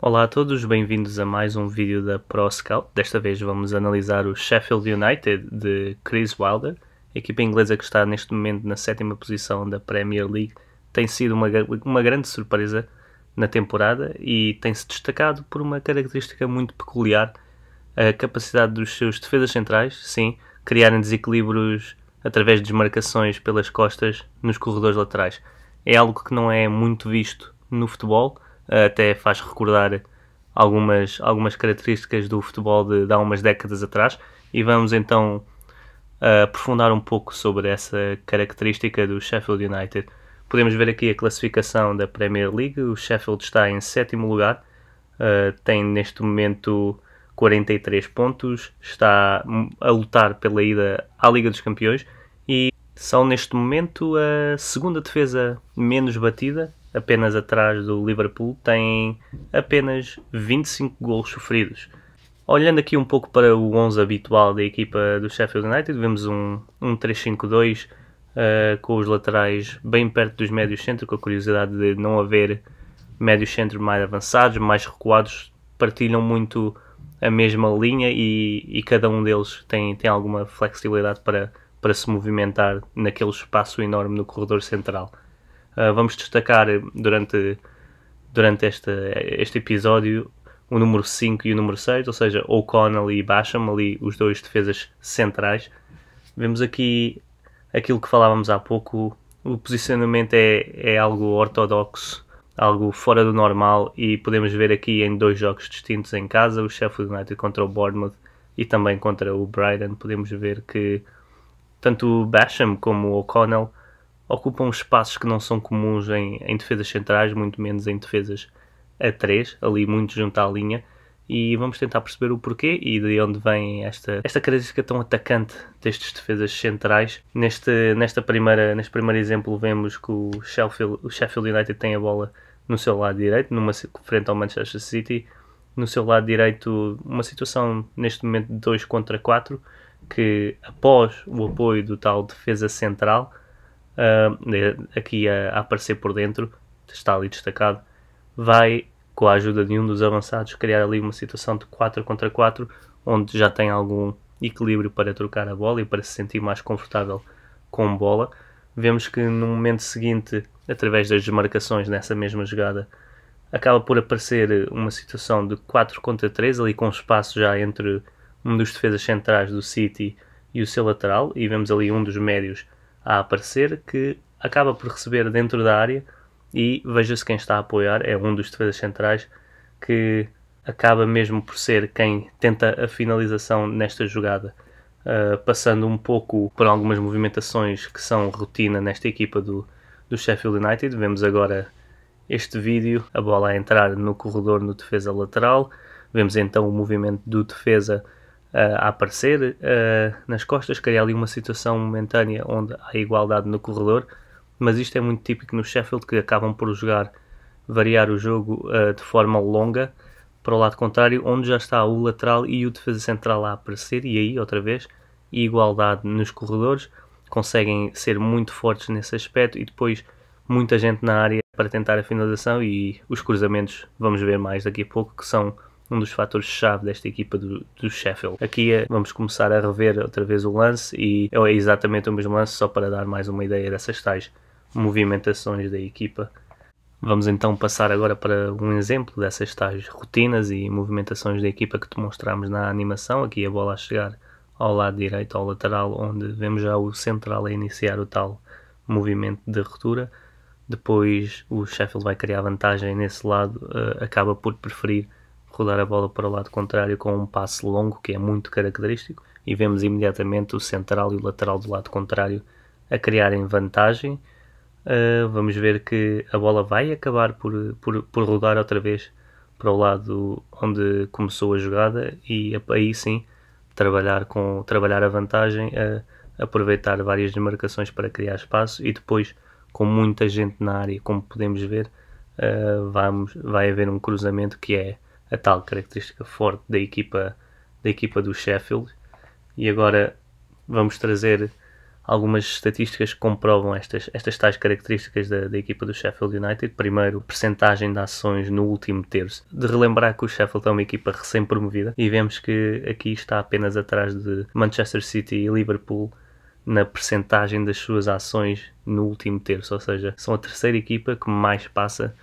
Olá a todos, bem-vindos a mais um vídeo da ProScout. Desta vez vamos analisar o Sheffield United de Chris Wilder. A equipa inglesa que está neste momento na sétima posição da Premier League tem sido uma, uma grande surpresa na temporada e tem-se destacado por uma característica muito peculiar, a capacidade dos seus defesas centrais, sim, criarem desequilíbrios através de desmarcações pelas costas nos corredores laterais. É algo que não é muito visto no futebol até faz recordar algumas, algumas características do futebol de, de há umas décadas atrás. E vamos então aprofundar um pouco sobre essa característica do Sheffield United. Podemos ver aqui a classificação da Premier League. O Sheffield está em sétimo lugar, uh, tem neste momento 43 pontos, está a lutar pela ida à Liga dos Campeões e são neste momento a segunda defesa menos batida apenas atrás do Liverpool, têm apenas 25 gols sofridos. Olhando aqui um pouco para o 11 habitual da equipa do Sheffield United, vemos um, um 3-5-2 uh, eh, com os laterais bem perto dos médios centro, com a curiosidade de não haver médios centro mais avançados, mais recuados, partilham muito a mesma linha e, e cada um deles tem, tem alguma flexibilidade para, para se movimentar naquele espaço enorme no corredor central. Ah, vamos destacar eh, durante, durante este este episódio o número 5 e o número 6, ou seja, O'Connell e Basham, ali os dois defesas centrais. Vemos aqui aquilo que falávamos há pouco, o posicionamento é, é algo ortodoxo, algo fora do normal e podemos ver aqui em dois jogos distintos em casa, o Sheffield United contra o Bournemouth e também contra o Brighton, podemos ver que tanto o Basham como o O'Connell ocupam espaços que não são comuns em, em defesas centrais, muito menos em defesas a 3, ali muito junto à linha. E vamos tentar perceber o porquê e de onde vem esta, esta característica tão atacante destes defesas centrais. Neste, nesta primeira, neste primeiro exemplo, vemos que o Sheffield, o Sheffield United tem a bola no seu lado direito, numa frente ao Manchester City. No seu lado direito, uma situação neste momento de 2 contra 4, que após o apoio do tal defesa central, uh, aqui a, a, aparecer por dentro, está ali destacado, vai, com a ajuda de um dos avançados, criar ali uma situação de 4 contra 4, onde já tem algum equilíbrio para trocar a bola e para se sentir mais confortável com bola. Vemos que no momento seguinte, através das desmarcações nessa mesma jogada, acaba por aparecer uma situação de 4 contra 3, ali com espaço já entre um dos defesas centrais do City e o seu lateral, e vemos ali um dos médios a aparecer que acaba por receber dentro da área e veja-se quem está a apoiar, é um dos defesas centrais que acaba mesmo por ser quem tenta a finalização nesta jogada, uh, passando um pouco por algumas movimentações que são rotina nesta equipa do, do Sheffield United. Vemos agora este vídeo, a bola a entrar no corredor no defesa lateral, vemos então o movimento do defesa a aparecer nas costas, cria ali uma situação momentânea onde há igualdade no corredor, mas isto é muito típico no Sheffield que acabam por jogar, variar o jogo de forma longa para o lado contrário, onde já está o lateral e o defesa central a aparecer, e aí outra vez igualdade nos corredores, conseguem ser muito fortes nesse aspecto e depois muita gente na área para tentar a finalização e os cruzamentos vamos ver mais daqui a pouco que são um dos fatores-chave desta equipa do, do Sheffield. Aqui eh, vamos começar a rever outra vez o lance e é exatamente o mesmo lance, só para dar mais uma ideia dessas tais movimentações da equipa. Vamos então passar agora para um exemplo dessas tais rotinas e movimentações da equipa que te mostramos na animação. Aqui a bola a chegar ao lado direito, ao lateral, onde vemos já o central a iniciar o tal movimento de ruptura. Depois o Sheffield vai criar vantagem nesse lado, eh, acaba por preferir rodar a bola para o lado contrário com um passe longo que é muito característico e vemos imediatamente o central e o lateral do lado contrário a criarem vantagem. Uh, vamos ver que a bola vai acabar por, por, por rodar outra vez para o lado onde começou a jogada e aí sim trabalhar com trabalhar a vantagem, a aproveitar várias demarcações para criar espaço e depois com muita gente na área, como podemos ver, uh, vamos, vai haver um cruzamento que é a tal característica forte da equipa, da equipa do Sheffield. E agora vamos trazer algumas estatísticas que comprovam estas, estas tais características da, da equipa do Sheffield United. Primeiro, percentagem de ações no último terço. De relembrar que o Sheffield é uma equipa recém-promovida e vemos que aqui está apenas atrás de Manchester City e Liverpool na percentagem das suas ações no último terço, ou seja, são a terceira equipa que mais passa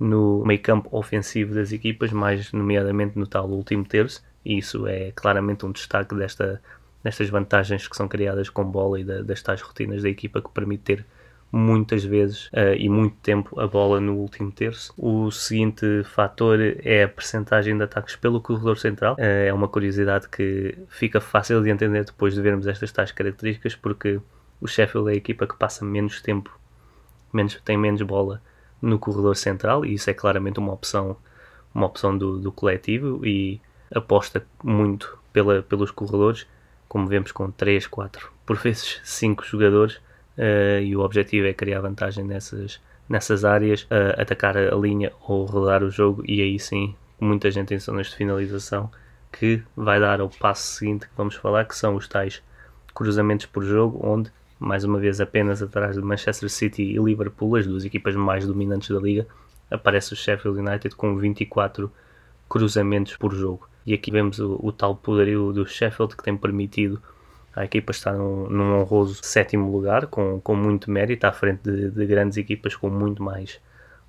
no meio campo ofensivo das equipas, mais nomeadamente no tal último terço, e isso é claramente um destaque desta, destas vantagens que são criadas com bola e das tais rotinas da equipa que permite ter muitas vezes uh, e muito tempo a bola no último terço. O seguinte fator é a percentagem de ataques pelo corredor central. Uh, é uma curiosidade que fica fácil de entender depois de vermos estas tais características, porque o Sheffield é a equipa que passa menos tempo, menos, tem menos bola no corredor central e isso é claramente uma opção, uma opção do, do coletivo e aposta muito pela, pelos corredores, como vemos com 3, 4, por vezes 5 jogadores uh, e o objetivo é criar vantagem nessas, nessas áreas, uh, atacar a linha ou rodar o jogo e aí sim muita gente em zonas de finalização que vai dar ao passo seguinte que vamos falar, que são os tais cruzamentos por jogo, onde mais uma vez apenas atrás de Manchester City e Liverpool, as duas equipas mais dominantes da liga, aparece o Sheffield United com 24 cruzamentos por jogo. E aqui vemos o, o tal poderio do Sheffield que tem permitido a equipa estar num, num honroso sétimo lugar, com, com muito mérito, à frente de, de grandes equipas com muito mais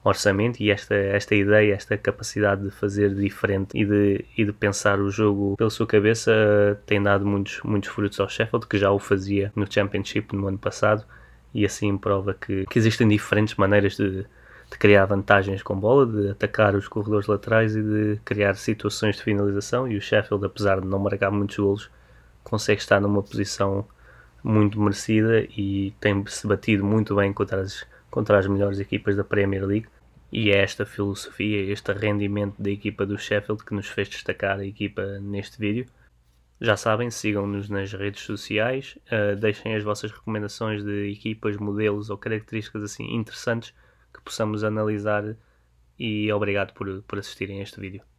orçamento e esta, esta ideia, esta capacidade de fazer diferente e de, e de pensar o jogo pela sua cabeça eh, tem dado muitos, muitos frutos ao Sheffield, que já o fazia no Championship no ano passado, e assim prova que, que existem diferentes maneiras de, de criar vantagens com bola, de atacar os corredores laterais e de criar situações de finalização. E o Sheffield, apesar de não marcar muitos golos, consegue estar numa posição muito merecida e tem se batido muito bem contra as contra as melhores equipas da Premier League. E é esta filosofia, é este rendimento da equipa do Sheffield que nos fez destacar a equipa neste vídeo. Já sabem, sigam-nos nas redes sociais, uh, deixem as vossas recomendações de equipas, modelos ou características assim interessantes que possamos analisar e obrigado por, por assistirem a este vídeo.